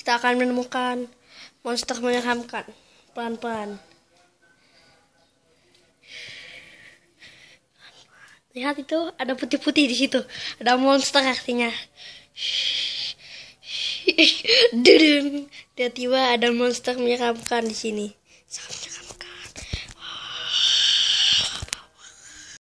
kita akan menemukan monster menyeramkan pelan-pelan. Lihat itu ada putih-putih di situ. Ada monster artinya. Dedeng. Tiba-tiba ada monster menyeramkan di sini. Sangat